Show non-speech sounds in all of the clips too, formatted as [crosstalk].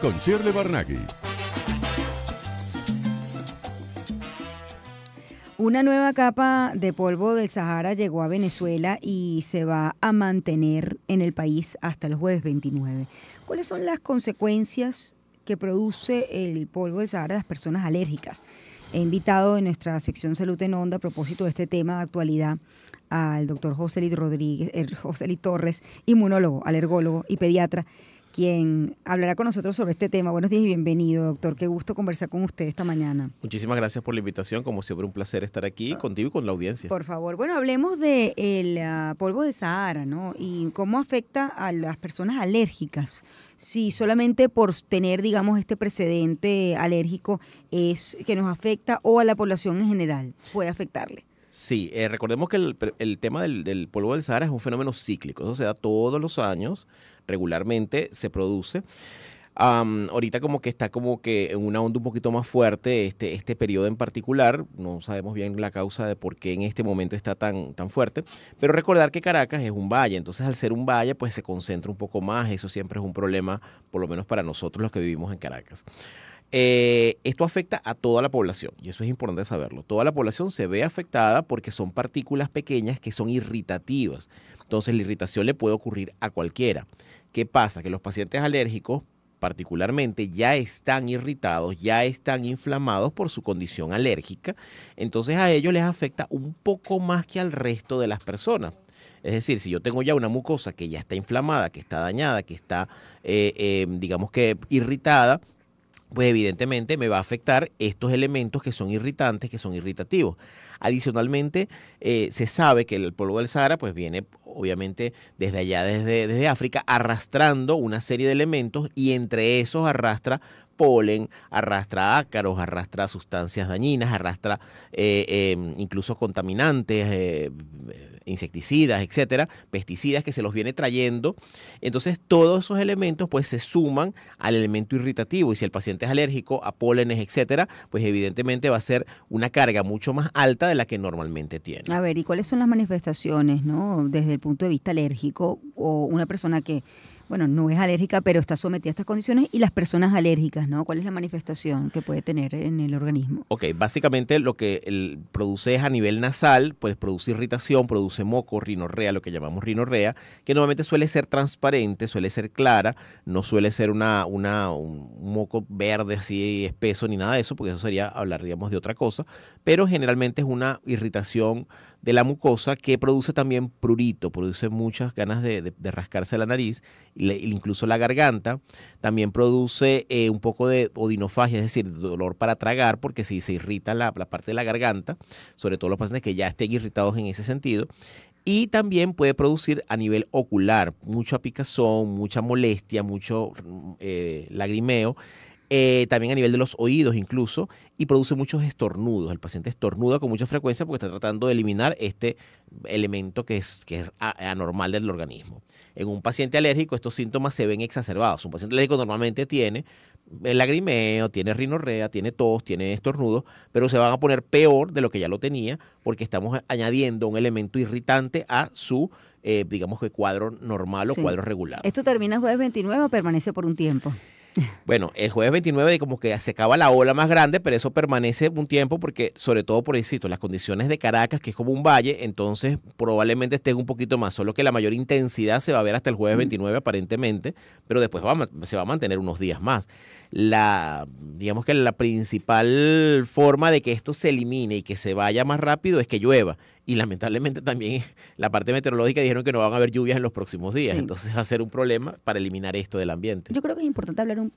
con Shirley Barnaghi. Una nueva capa de polvo del Sahara llegó a Venezuela y se va a mantener en el país hasta el jueves 29. ¿Cuáles son las consecuencias que produce el polvo del Sahara a las personas alérgicas? He invitado en nuestra sección Salud en Onda a propósito de este tema de actualidad al doctor José Luis Rodríguez, eh, José Torres, inmunólogo, alergólogo y pediatra quien hablará con nosotros sobre este tema. Buenos días y bienvenido, doctor. Qué gusto conversar con usted esta mañana. Muchísimas gracias por la invitación. Como siempre, un placer estar aquí ah. contigo y con la audiencia. Por favor. Bueno, hablemos del de ah, polvo de Sahara, ¿no? Y cómo afecta a las personas alérgicas. Si solamente por tener, digamos, este precedente alérgico es que nos afecta o a la población en general puede afectarle. Sí, eh, recordemos que el, tema del, polvo del Sahara es un fenómeno cíclico, eso se da todos los años, regularmente se produce. ahorita como que está como que en una onda un poquito más fuerte este, este periodo en particular, no sabemos bien la causa de por qué en este momento está tan, tan fuerte, pero recordar que Caracas es un valle, entonces al ser un valle pues se concentra un poco más, eso siempre es un problema, por lo menos para nosotros los que vivimos en Caracas. Eh, esto afecta a toda la población y eso es importante saberlo. Toda la población se ve afectada porque son partículas pequeñas que son irritativas. Entonces la irritación le puede ocurrir a cualquiera. ¿Qué pasa? Que los pacientes alérgicos particularmente ya están irritados, ya están inflamados por su condición alérgica. Entonces a ellos les afecta un poco más que al resto de las personas. Es decir, si yo tengo ya una mucosa que ya está inflamada, que está dañada, que está, eh, eh, digamos que irritada, pues evidentemente me va a afectar estos elementos que son irritantes, que son irritativos. Adicionalmente, eh, se sabe que el polvo del Sahara pues viene obviamente desde allá, desde, desde África, arrastrando una serie de elementos y entre esos arrastra polen, arrastra ácaros, arrastra sustancias dañinas, arrastra eh, em, incluso contaminantes, eh, insecticidas, etcétera, pesticidas que se los viene trayendo. Entonces, todos esos elementos pues se suman al elemento irritativo y si el paciente es alérgico a polenes, etcétera, pues evidentemente va a ser una carga mucho más alta de la que normalmente tiene. A ver, ¿y cuáles son las manifestaciones, no? Desde el punto de vista alérgico, o una persona que, bueno, no es alérgica, pero está sometida a estas condiciones y las personas alérgicas, ¿no? ¿Cuál es la manifestación que puede tener en el organismo? Ok, básicamente lo que produce es a nivel nasal, pues produce irritación, produce moco, rinorrea, lo que llamamos rinorrea, que normalmente suele ser transparente, suele ser clara, no suele ser una, una, un moco verde así espeso ni nada de eso, porque eso sería, hablaríamos de otra cosa, pero generalmente es una irritación de la mucosa que produce también prurito, produce muchas ganas de, rascarse la nariz, incluso la garganta. También produce eh, un poco de odinofagia, es decir, dolor para tragar, porque si se irrita la, parte de la garganta, sobre todo los pacientes que ya estén irritados en ese sentido, y también puede producir a nivel ocular mucha picazón, mucha molestia, mucho eh, lagrimeo eh, también a nivel de los oídos incluso, y produce muchos estornudos. El paciente estornuda con mucha frecuencia porque está tratando de eliminar este elemento que es, que es anormal del organismo. En un paciente alérgico estos síntomas se ven exacerbados. Un paciente alérgico normalmente tiene eh, lagrimeo, tiene rinorrea, tiene tos, tiene estornudos, pero se van a poner peor de lo que ya lo tenía porque estamos añadiendo un elemento irritante a su, eh, digamos que cuadro normal o cuadro regular. Esto termina jueves 29 o permanece por un tiempo. [laughs] Bueno, el jueves 29 como que se acaba la ola más grande, pero eso permanece un tiempo porque, sobre todo por insisto, las condiciones de Caracas, que es como un valle, entonces probablemente esté un poquito más, solo que la mayor intensidad se va a ver hasta el jueves 29 aparentemente, pero después se va a mantener unos días más. La, digamos que la principal forma de que esto se elimine y que se vaya más rápido es que llueva y lamentablemente también [laughs] la parte meteorológica dijeron que no van a haber lluvias en los próximos días. Entonces va a ser un problema para eliminar esto del ambiente. Yo creo que es importante hablar un,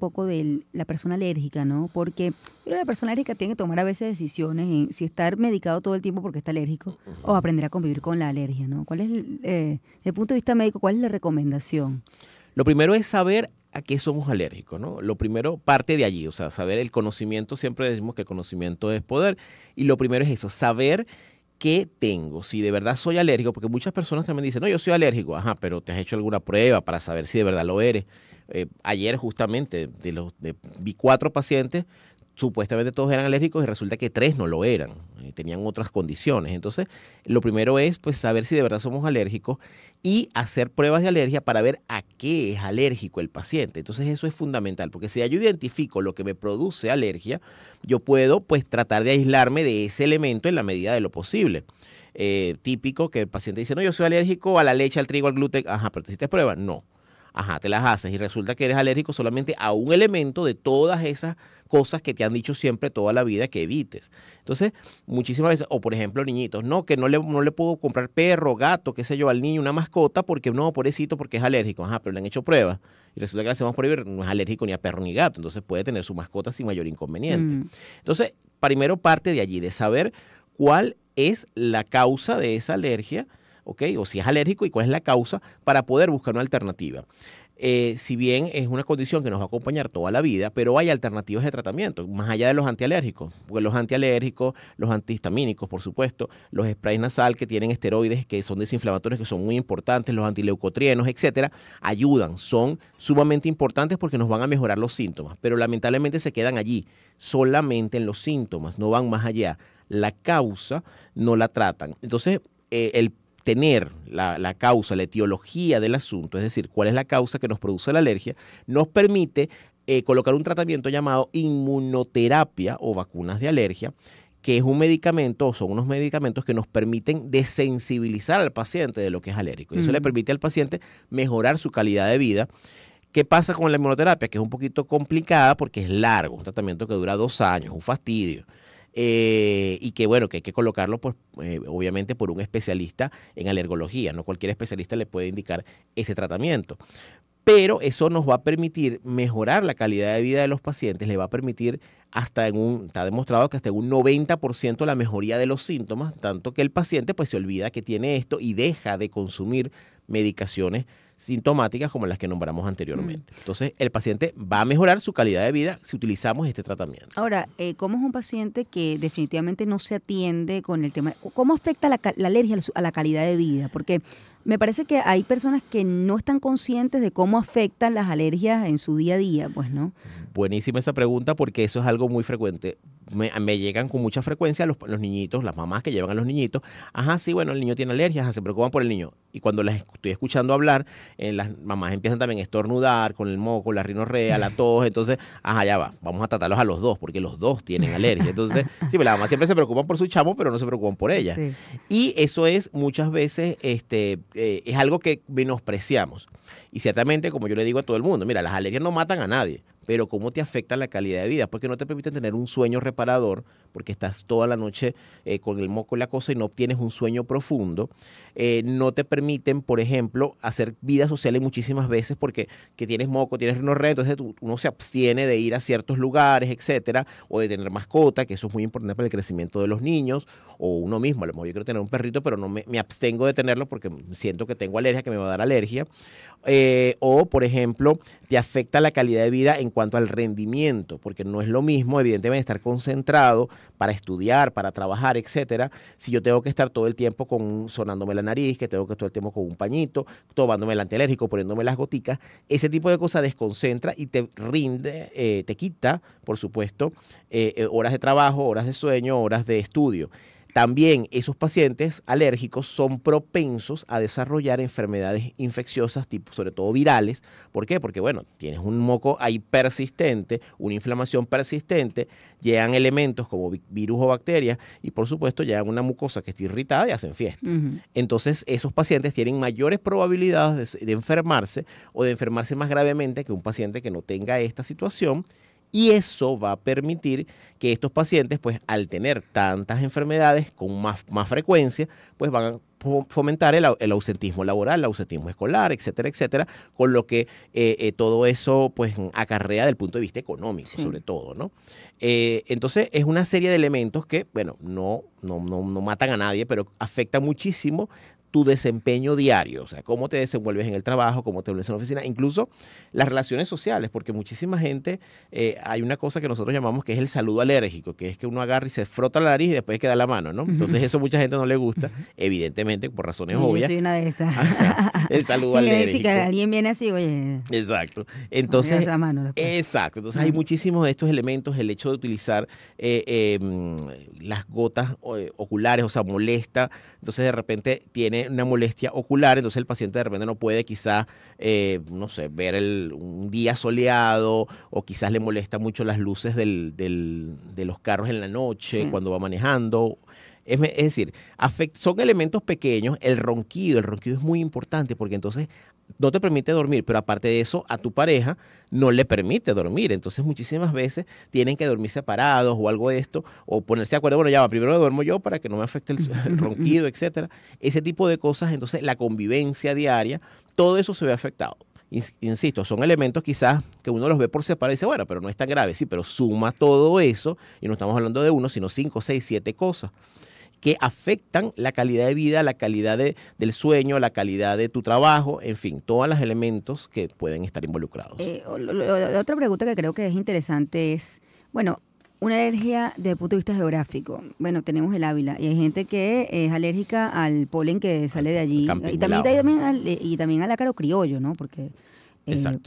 poco de la persona alérgica, ¿no? Porque creo la persona alérgica tiene que tomar a veces decisiones en si estar medicado todo el tiempo porque está alérgico o aprender a convivir con la alergia, ¿no? ¿Cuál es, eh, desde el punto de vista médico, cuál es la recomendación? Lo primero es saber a qué somos alérgicos, ¿no? Lo primero parte de allí, o sea, saber el conocimiento, siempre decimos que el conocimiento es poder, y lo primero es eso, saber qué tengo, si de verdad soy alérgico, porque muchas personas también dicen, no, yo soy alérgico, ajá, pero te has hecho alguna prueba para saber si de verdad lo eres. Eh, ayer justamente de los, de, vi cuatro pacientes supuestamente todos eran alérgicos y resulta que tres no lo eran, eh, tenían otras condiciones. Entonces, lo primero es pues saber si de verdad somos alérgicos y hacer pruebas de alergia para ver a qué es alérgico el paciente. Entonces, eso es fundamental, porque si yo identifico lo que me produce alergia, yo puedo pues tratar de aislarme de ese elemento en la medida de lo posible. Eh, típico que el paciente dice, no, yo soy alérgico a la leche, al trigo, al gluten. Ajá, pero ¿te hiciste pruebas? No. Ajá, te las haces y resulta que eres alérgico solamente a un elemento de todas esas cosas que te han dicho siempre toda la vida que evites. Entonces, muchísimas veces, o por ejemplo, niñitos, no, que no le, no le puedo comprar perro, gato, qué sé yo, al niño, una mascota, porque no, pobrecito, porque es alérgico. Ajá, pero le han hecho pruebas y resulta que le hacemos prohibir, no es alérgico ni a perro ni gato, entonces puede tener su mascota sin mayor inconveniente. Mm. Entonces, primero parte de allí, de saber cuál es la causa de esa alergia o si es alérgico y cuál es la causa para poder buscar una alternativa. Eh, si bien es una condición que nos va a acompañar toda la vida, pero hay alternativas de tratamiento, más allá de los antialérgicos, porque los antialérgicos, los antihistamínicos, por supuesto, los sprays nasal que tienen esteroides, que son desinflamatorios, que son muy importantes, los antileucotrienos, etcétera, ayudan, son sumamente importantes porque nos van a mejorar los síntomas, pero lamentablemente se quedan allí, solamente en los síntomas, no van más allá. La causa no la tratan. Entonces, eh, el tener la, causa, la etiología del asunto, es decir, cuál es la causa que nos produce la alergia, nos permite eh, colocar un tratamiento llamado inmunoterapia o vacunas de alergia, que es un medicamento o son unos medicamentos que nos permiten desensibilizar al paciente de lo que es alérgico. Y eso le mm. permite al paciente mejorar su calidad de vida. ¿Qué pasa con la inmunoterapia? Que es un poquito complicada porque es largo, un tratamiento que dura dos años, un fastidio. Eh, y que bueno, que hay que colocarlo pues, eh, obviamente por un especialista en alergología, no cualquier especialista le puede indicar ese tratamiento. Pero eso nos va a permitir mejorar la calidad de vida de los pacientes, le va a permitir hasta en un, está demostrado que hasta un 90% la mejoría de los síntomas, tanto que el paciente pues se olvida que tiene esto y deja de consumir medicaciones sintomáticas como las que nombramos anteriormente. Mm. Entonces, el paciente va a mejorar su calidad de vida si utilizamos este tratamiento. Ahora, eh, ¿cómo es un paciente que definitivamente no se atiende con el tema? ¿Cómo afecta la, alergia a la calidad de vida? Porque me parece que hay personas que no están conscientes de cómo afectan las alergias en su día a día, pues, ¿no? Buenísima esa pregunta porque eso es algo muy frecuente. Me, llegan con mucha frecuencia los, los, niñitos, las mamás que llevan a los niñitos. Ajá, sí, bueno, el niño tiene alergias, se preocupan por el niño y cuando las estoy escuchando hablar, eh, las mamás empiezan también a estornudar con el moco, la rinorrea, la tos, entonces, ajá, ya va, vamos a tratarlos a los dos, porque los dos tienen alergia. Entonces, sí, pero pues las mamás siempre se preocupan por su chamo, pero no se preocupan por ella. Y eso es muchas veces, este, eh, es algo que menospreciamos. Y ciertamente, como yo le digo a todo el mundo, mira, las alergias no matan a nadie, pero cómo te afecta la calidad de vida, porque no te permiten tener un sueño reparador, porque estás toda la noche eh, con el moco y la cosa y no obtienes un sueño profundo, no te permiten, por ejemplo, hacer vidas sociales muchísimas veces porque tienes moco, tienes unos entonces tú, uno se abstiene de ir a ciertos lugares, etcétera, o de tener mascota, que eso es muy importante para el crecimiento de los niños, o uno mismo, a lo mejor yo quiero tener un perrito, pero no me, abstengo de tenerlo porque siento que tengo alergia, que me va a dar alergia, eh, o por ejemplo, te afecta la calidad de vida en cuanto al rendimiento, porque no es lo mismo, evidentemente, estar concentrado para estudiar, para trabajar, etcétera, si yo tengo que estar todo el tiempo con sonándome la nariz, que tengo que todo estemos con un pañito, tomándome el antialérgico, poniéndome las goticas, ese tipo de cosas desconcentra y te rinde, eh, te quita, por supuesto, eh, eh, horas de trabajo, horas de sueño, horas de estudio. También esos pacientes alérgicos son propensos a desarrollar enfermedades infecciosas, tipo, sobre todo virales. ¿Por qué? Porque, bueno, tienes un moco ahí persistente, una inflamación persistente, llegan elementos como virus o bacterias y, por supuesto, llegan una mucosa que está irritada y hacen fiesta. Entonces, esos pacientes tienen mayores probabilidades de enfermarse o de enfermarse más gravemente que un paciente que no tenga esta situación y eso va a permitir que estos pacientes, pues al tener tantas enfermedades con más, más frecuencia, pues van a fomentar el, ausentismo laboral, el ausentismo escolar, etcétera, etcétera, con lo que eh, eh, todo eso pues acarrea del punto de vista económico, sobre todo, ¿no? Eh, entonces es una serie de elementos que, bueno, no, no, no, no matan a nadie, pero afectan muchísimo tu desempeño diario, o sea, cómo te desenvuelves en el trabajo, cómo te desenvuelves en la oficina, incluso las relaciones sociales, porque muchísima gente, eh, hay una cosa que nosotros llamamos que es el saludo alérgico, que es que uno agarra y se frota la nariz y después queda la mano, ¿no? Entonces eso mucha gente no le gusta, evidentemente, por razones obvias. Yo soy una de esas. [laughs] el saludo [laughs] alérgico. Si alguien viene así, oye. Exacto. Entonces, la mano exacto. Entonces hay muchísimos de estos elementos, el hecho de utilizar eh, em, las gotas eh, oculares, o sea, molesta, entonces de repente tiene una molestia ocular, entonces el paciente de repente no puede quizás, eh, no sé, ver el, un día soleado o quizás le molesta mucho las luces de los carros en la noche cuando va manejando. Es, decir, son elementos pequeños, el ronquido, el ronquido es muy importante porque entonces no te permite dormir, pero aparte de eso, a tu pareja no le permite dormir. Entonces muchísimas veces tienen que dormir separados o algo de esto, o ponerse de acuerdo, bueno, ya va, primero duermo yo para que no me afecte el, ronquido, etcétera. Ese tipo de cosas, entonces la convivencia diaria, todo eso se ve afectado insisto, son elementos quizás que uno los ve por separado y dice, bueno, pero no es tan grave, sí, pero suma todo eso y no estamos hablando de uno, sino cinco, seis, siete cosas que afectan la calidad de vida, la calidad del sueño, la calidad de tu trabajo, en fin, todos los elementos que pueden estar involucrados. Eh, otra pregunta que creo que es interesante es, bueno, una alergia desde el punto de vista geográfico. Bueno, tenemos el Ávila y hay gente que es alérgica al polen que sale de allí y también, también, al, y también ácaro criollo, ¿no? Porque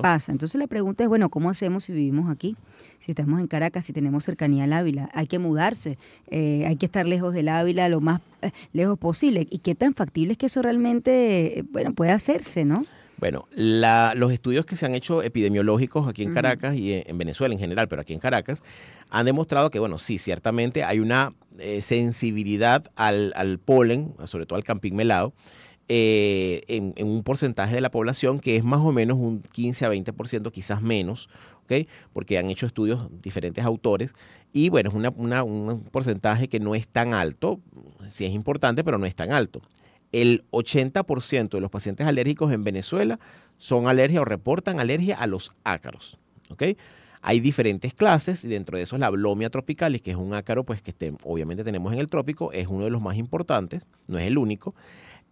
pasa. Entonces la pregunta es, bueno, ¿cómo hacemos si vivimos aquí? Si estamos en Caracas, si tenemos cercanía al Ávila, hay que mudarse, eh, hay que estar lejos del Ávila lo más eh, lejos posible. ¿Y qué tan factible es que eso realmente, eh, bueno, pueda hacerse, no? Bueno, los estudios que se han hecho epidemiológicos aquí en Caracas y en, Venezuela en general, pero aquí en Caracas, han demostrado que, bueno, sí, ciertamente hay una sensibilidad al, polen, sobre todo al camping melado, eh, en, un porcentaje de la población que es más o menos un 15 a 20%, quizás menos, porque han hecho estudios diferentes autores, y bueno, es un porcentaje que no es tan alto, sí es importante, pero no es tan alto. El 80% de los pacientes alérgicos en Venezuela son alergia o reportan alergia a los ácaros. Hay diferentes clases y dentro de eso es la blomia tropicalis, que es un ácaro pues que obviamente tenemos en el trópico, es uno de los más importantes, no es el único.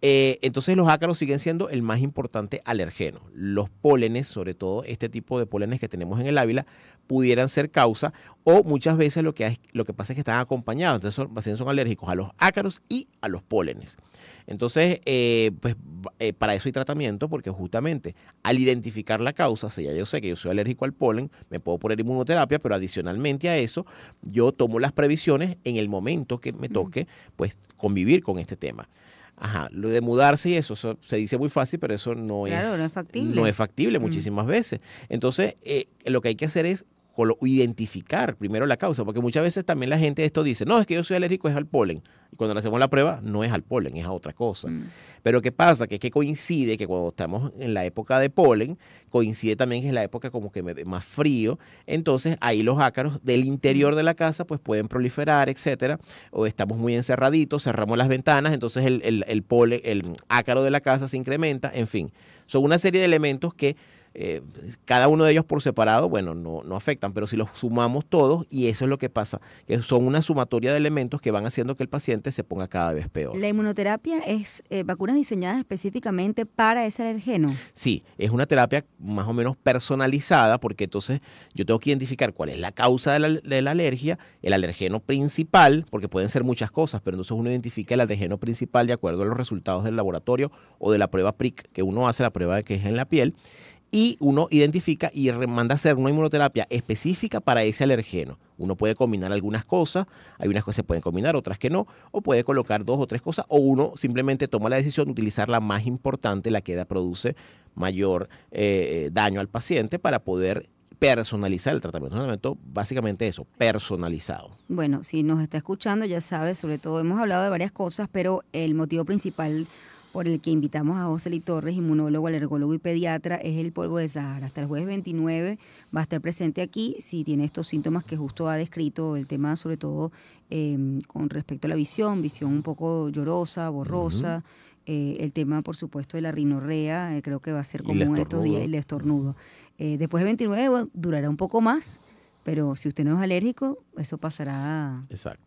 Eh, entonces los ácaros siguen siendo el más importante alergeno. Los pólenes, sobre todo este tipo de pólenes que tenemos en el ávila, pudieran ser causa o muchas veces lo que, lo que pasa es que están acompañados. Entonces los son alérgicos a los ácaros y a los pólenes. Entonces, eh, pues eh, para eso hay tratamiento porque justamente al identificar la causa, si ya yo sé que yo soy alérgico al polen, me puedo poner inmunoterapia, pero adicionalmente a eso, yo tomo las previsiones en el momento que me toque, pues convivir con este tema. Ajá, lo de mudarse y eso, se dice muy fácil, pero eso no, es, no es factible. Mm. muchísimas veces. Entonces, eh, lo que hay que hacer es identificar primero la causa, porque muchas veces también la gente esto dice, no, es que yo soy alérgico es al polen. Y cuando le hacemos la prueba, no es al polen, es a otra cosa. Mm. Pero ¿qué pasa? Que es que coincide que cuando estamos en la época de polen, coincide también que es la época como que más frío, entonces ahí los ácaros del interior mm. de la casa pues pueden proliferar, etcétera, o estamos muy encerraditos, cerramos las ventanas, entonces el polen, el ácaro de la casa se incrementa, en fin. Son una serie de elementos que eh, cada uno de ellos por separado, bueno, no, afectan, pero si los sumamos todos, y eso es lo que pasa, que son una sumatoria de elementos que van haciendo que el paciente se ponga cada vez peor. ¿La inmunoterapia es eh, vacunas diseñadas específicamente para ese alergeno? Sí, es una terapia más o menos personalizada, porque entonces yo tengo que identificar cuál es la causa de la, de la alergia, el alergeno principal, porque pueden ser muchas cosas, pero entonces uno identifica el alergeno principal de acuerdo a los resultados del laboratorio o de la prueba PRIC, que uno hace la prueba de que es en la piel y uno identifica y manda a hacer una inmunoterapia específica para ese alergeno. Uno puede combinar algunas cosas, hay unas cosas que se pueden combinar, otras que no, o puede colocar dos o tres cosas, o uno simplemente toma la decisión de utilizar la más importante, la que produce mayor eh, eh, daño al paciente para poder personalizar el tratamiento. El tratamiento básicamente eso, personalizado. Bueno, si nos está escuchando, ya sabe, sobre todo hemos hablado de varias cosas, pero el motivo principal por el que invitamos a José Torres, inmunólogo, alergólogo y pediatra, es el polvo de Sahara. Hasta el jueves 29 va a estar presente aquí si tiene estos síntomas que justo ha descrito, el tema sobre todo em, con respecto a la visión, visión un poco llorosa, borrosa. Eh, el tema, por supuesto, de la rinorrea, eh, creo que va a ser común estos días, el estornudo. Eh, después del 29 durará un poco más, pero si usted no es alérgico, eso pasará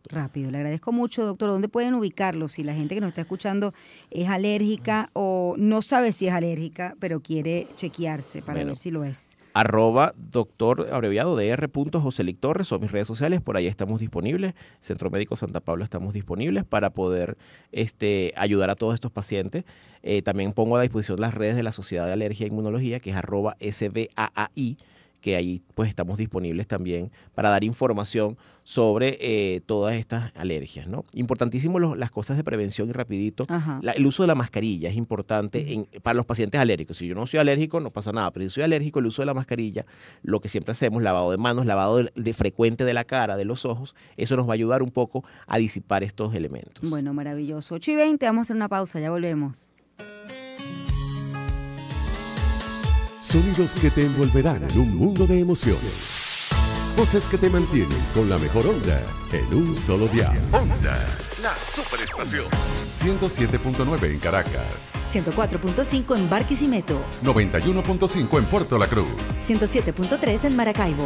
rápido. Le agradezco mucho, doctor. ¿Dónde pueden ubicarlo? Si la gente que nos está escuchando es alérgica o no sabe si es alérgica, pero quiere chequearse para ver si lo es. Arroba doctor abreviado dr. son mis redes sociales. Por ahí estamos disponibles. Centro Médico Santa Pablo estamos disponibles para poder este, ayudar a todos estos pacientes. Eh, también pongo a disposición las redes de la Sociedad de Alergia e Inmunología, que es arroba SBAAI que ahí pues estamos disponibles también para dar información sobre eh, todas estas alergias, ¿no? Importantísimo las cosas de prevención y rapidito. el uso de la mascarilla es importante mm. para los pacientes alérgicos. Si yo no soy alérgico, no pasa nada, pero si soy alérgico, el uso de la mascarilla, lo que siempre hacemos, lavado de manos, lavado frecuente de la cara, de los ojos, eso nos va a ayudar un poco a disipar estos elementos. Bueno, maravilloso. 8 y 20, vamos a hacer una pausa, ya volvemos. Sonidos que te envolverán en un mundo de emociones. Voces que te mantienen con la mejor onda en un solo día. Onda, la superestación. 107.9 en Caracas. 104.5 en Barquisimeto. 91.5 en Puerto La Cruz. 107.3 en Maracaibo.